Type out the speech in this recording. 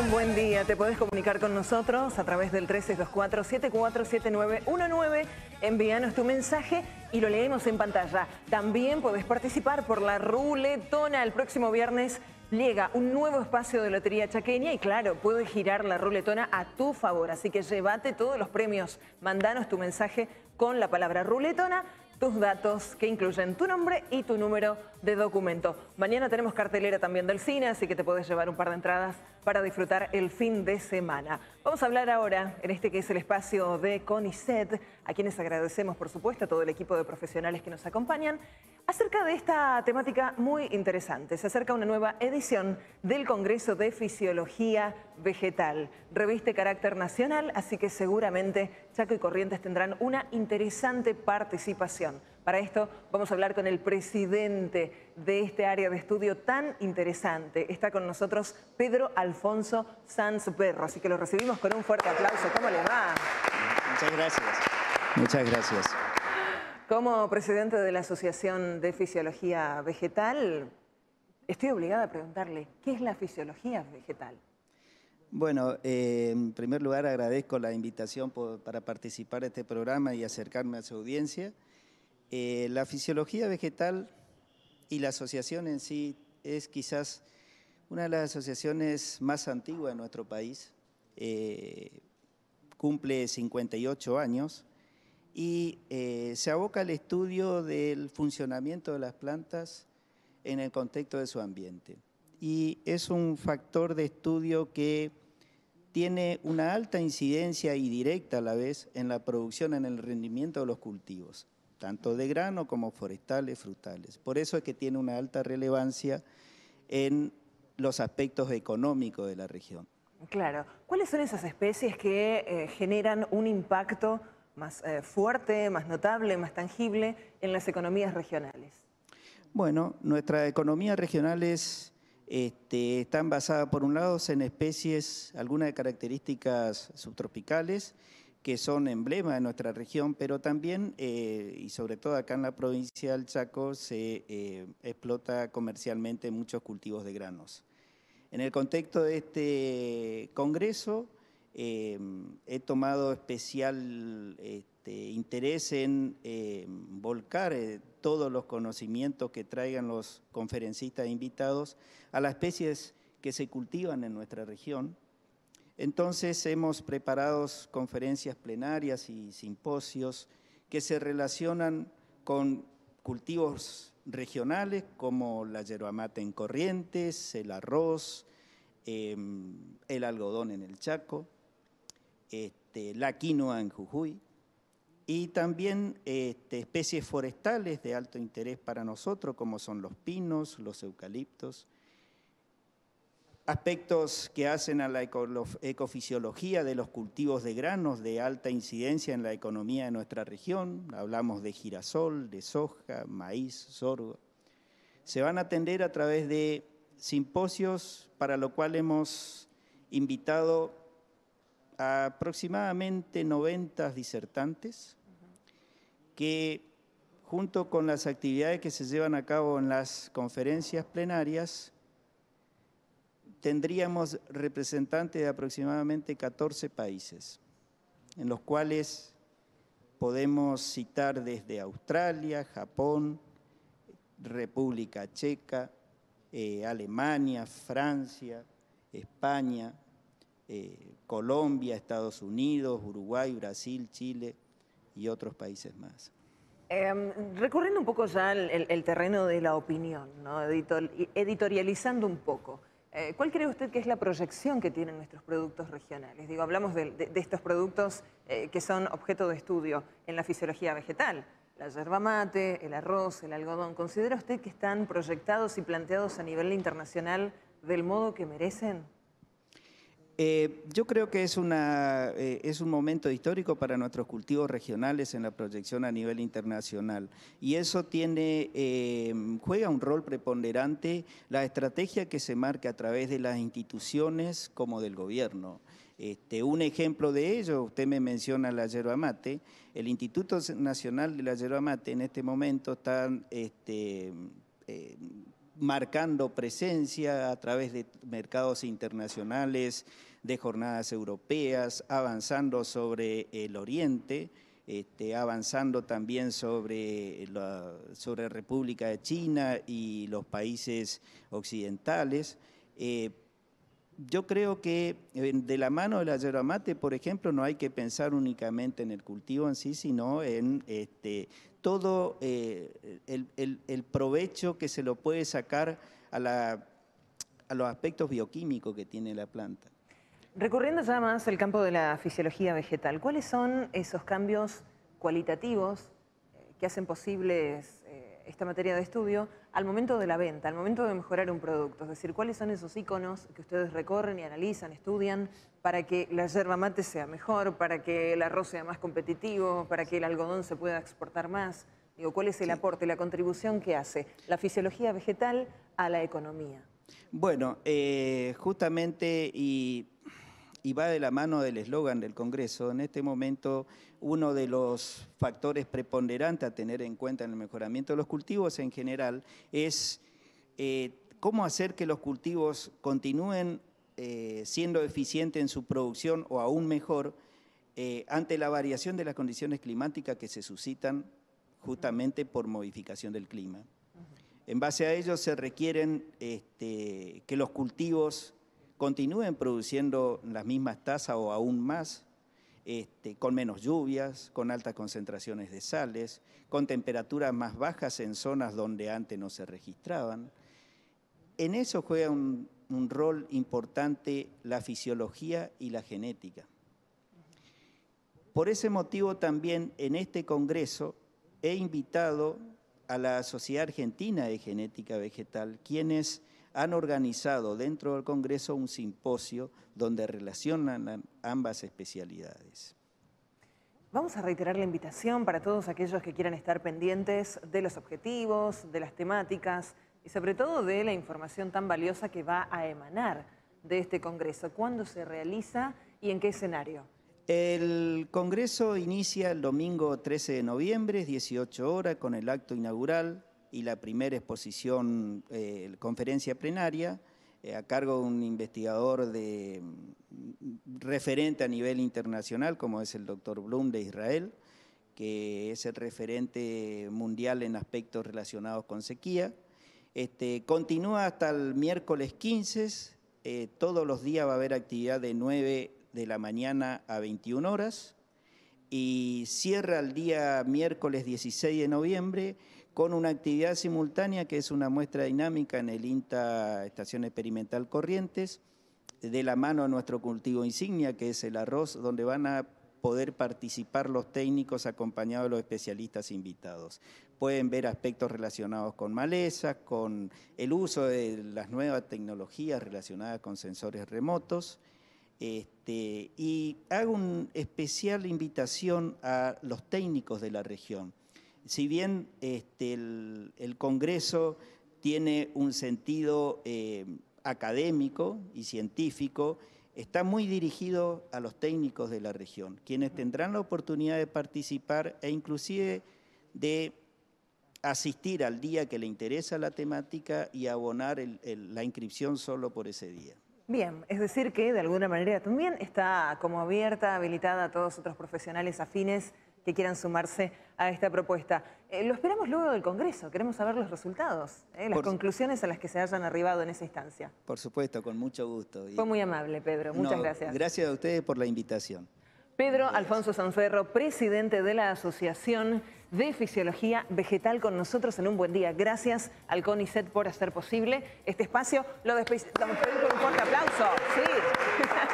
un buen día. Te puedes comunicar con nosotros a través del 1324-747919. Envíanos tu mensaje y lo leemos en pantalla. También puedes participar por la ruletona. El próximo viernes llega un nuevo espacio de Lotería Chaqueña y claro, puedes girar la ruletona a tu favor. Así que llévate todos los premios. Mandanos tu mensaje con la palabra ruletona tus datos que incluyen tu nombre y tu número de documento. Mañana tenemos cartelera también del cine, así que te puedes llevar un par de entradas para disfrutar el fin de semana. Vamos a hablar ahora en este que es el espacio de CONICET, a quienes agradecemos por supuesto a todo el equipo de profesionales que nos acompañan, acerca de esta temática muy interesante. Se acerca una nueva edición del Congreso de Fisiología Vegetal. Reviste carácter nacional, así que seguramente Chaco y Corrientes tendrán una interesante participación. Para esto vamos a hablar con el presidente de este área de estudio tan interesante. Está con nosotros Pedro Alfonso Sanz Perro, así que lo recibimos con un fuerte aplauso. ¿Cómo le va? Muchas gracias. Muchas gracias. Como presidente de la Asociación de Fisiología Vegetal, estoy obligada a preguntarle, ¿qué es la fisiología vegetal? Bueno, eh, en primer lugar agradezco la invitación para participar de este programa y acercarme a su audiencia. Eh, la fisiología vegetal y la asociación en sí es quizás una de las asociaciones más antiguas de nuestro país. Eh, cumple 58 años y eh, se aboca al estudio del funcionamiento de las plantas en el contexto de su ambiente. Y es un factor de estudio que tiene una alta incidencia y directa a la vez en la producción, en el rendimiento de los cultivos tanto de grano como forestales, frutales. Por eso es que tiene una alta relevancia en los aspectos económicos de la región. Claro. ¿Cuáles son esas especies que eh, generan un impacto más eh, fuerte, más notable, más tangible en las economías regionales? Bueno, nuestras economías regionales este, están basadas, por un lado, en especies, algunas de características subtropicales que son emblema de nuestra región, pero también, eh, y sobre todo acá en la provincia del Chaco, se eh, explota comercialmente muchos cultivos de granos. En el contexto de este congreso, eh, he tomado especial este, interés en volcar todos los conocimientos que traigan los conferencistas invitados a las especies que se cultivan en nuestra región entonces hemos preparado conferencias plenarias y simposios que se relacionan con cultivos regionales como la yerba mate en Corrientes, el arroz, em, el algodón en el Chaco, este, la quinoa en Jujuy y también este, especies forestales de alto interés para nosotros como son los pinos, los eucaliptos aspectos que hacen a la ecofisiología de los cultivos de granos de alta incidencia en la economía de nuestra región. Hablamos de girasol, de soja, maíz, sorgo. Se van a atender a través de simposios para lo cual hemos invitado aproximadamente 90 disertantes que junto con las actividades que se llevan a cabo en las conferencias plenarias, tendríamos representantes de aproximadamente 14 países, en los cuales podemos citar desde Australia, Japón, República Checa, eh, Alemania, Francia, España, eh, Colombia, Estados Unidos, Uruguay, Brasil, Chile y otros países más. Em, recorriendo un poco ya el, terreno de la opinión, editorializando un poco. Eh, ¿Cuál cree usted que es la proyección que tienen nuestros productos regionales? Digo, hablamos de, estos productos eh, que son objeto de estudio en la fisiología vegetal, la yerba mate, el arroz, el algodón. ¿Considera usted que están proyectados y planteados a nivel internacional del modo que merecen? Eh, yo creo que es, una, eh, es un momento histórico para nuestros cultivos regionales en la proyección a nivel internacional y eso tiene, em, juega un rol preponderante la estrategia que se marca a través de las instituciones como del gobierno. Este, un ejemplo de ello, usted me menciona la yerba mate, el Instituto Nacional de la Yerba Mate en este momento está este, em, marcando presencia a través de mercados internacionales, de jornadas europeas, avanzando sobre el Oriente, este, avanzando también sobre la República de China y los países occidentales. Eh, yo creo que de la mano de la yerba por ejemplo, no hay que pensar únicamente en el cultivo en sí, sino en este, todo eh, el, provecho que se lo puede sacar a, a los aspectos bioquímicos que tiene la planta. Recurriendo ya más al campo de la fisiología vegetal, ¿cuáles son esos cambios cualitativos eh, que hacen posibles esta materia de estudio al momento de la venta, al momento de mejorar un producto. Es decir, cuáles son esos iconos que ustedes recorren y analizan, estudian para que la yerba mate sea mejor, para que el arroz sea más competitivo, para que el algodón se pueda exportar más. Digo, ¿cuál es el aporte, la contribución que hace la fisiología vegetal a la economía? Bueno, eh, justamente y y va de la mano del eslogan del Congreso, en este momento uno de los factores preponderantes a tener en cuenta en el mejoramiento de los cultivos en general es eh, cómo hacer que los cultivos continúen eh, siendo eficientes en su producción o aún mejor eh, ante la variación de las condiciones climáticas que se suscitan justamente por modificación del clima. En base a ello se requieren este, que los cultivos continúen produciendo las mismas tasas o aún más, este, con menos lluvias, con altas concentraciones de sales, con temperaturas más bajas en zonas donde antes no se registraban. En eso juega un rol importante la fisiología y la genética. Por ese motivo también en este Congreso he invitado a la Sociedad Argentina de Genética Vegetal, quienes han organizado dentro del Congreso un simposio donde relacionan ambas especialidades. Vamos a reiterar la invitación para todos aquellos que quieran estar pendientes de los objetivos, de las temáticas y sobre todo de la información tan valiosa que va a emanar de este Congreso. ¿Cuándo se realiza y en qué escenario? El Congreso inicia el domingo 13 de noviembre, 18 horas, con el acto inaugural y la primera exposición, eh, conferencia plenaria, eh, a cargo de un investigador de, mm, referente a nivel internacional, como es el doctor Bloom de Israel, que es el referente mundial en aspectos relacionados con sequía. Este, continúa hasta el miércoles 15, eh, todos los días va a haber actividad de 9 de la mañana a 21 horas y cierra el día miércoles 16 de noviembre con una actividad simultánea que es una muestra dinámica en el INTA Estación Experimental Corrientes, de la mano a nuestro cultivo insignia, que es el arroz, donde van a poder participar los técnicos acompañados de los especialistas invitados. Pueden ver aspectos relacionados con malezas, con el uso de las nuevas tecnologías relacionadas con sensores remotos. Este, y hago una especial invitación a los técnicos de la región si bien este, el, Congreso tiene un sentido eh, académico y científico, está muy dirigido a los técnicos de la región, quienes tendrán la oportunidad de participar e inclusive de asistir al día que le interesa la temática y abonar la inscripción solo por ese día. Bien, es decir que de alguna manera también está como abierta, habilitada a todos otros profesionales afines que quieran sumarse a esta propuesta. Eh, lo esperamos luego del Congreso, queremos saber los resultados, eh, las conclusiones a las que se hayan arribado en esa instancia. Por supuesto, con mucho gusto. Fue muy amable, Pedro, muchas gracias. Gracias a ustedes por la invitación. Pedro Alfonso Sanferro, presidente de la Asociación de Fisiología Vegetal, con nosotros en un buen día. Gracias al CONICET por hacer posible este espacio. Lo despedimos con un fuerte aplauso. Sí.